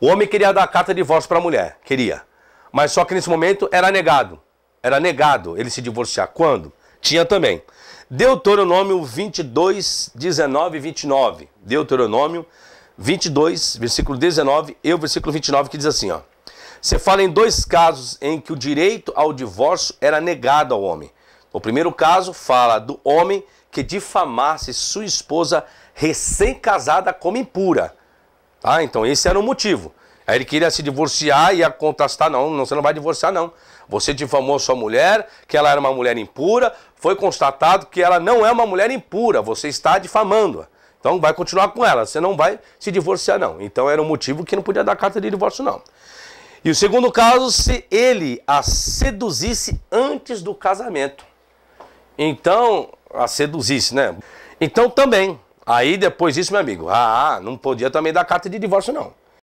O homem queria dar a carta de divórcio para a mulher, queria. Mas só que nesse momento era negado. Era negado ele se divorciar. Quando? Tinha também. Deuteronômio 22, 19 e 29. Deuteronômio 22, versículo 19 e o versículo 29 que diz assim, ó. Você fala em dois casos em que o direito ao divórcio era negado ao homem. O primeiro caso fala do homem que difamasse sua esposa recém-casada como impura. Tá? Então esse era o motivo. Aí ele queria se divorciar e ia contestar, não, você não vai divorciar, não. Você difamou sua mulher, que ela era uma mulher impura, foi constatado que ela não é uma mulher impura, você está difamando-a. Então vai continuar com ela, você não vai se divorciar, não. Então era um motivo que não podia dar carta de divórcio, não. E o segundo caso, se ele a seduzisse antes do casamento. Então, a seduzisse, né? Então também, Aí depois disso, meu amigo, ah, ah, não podia também dar carta de divórcio, não.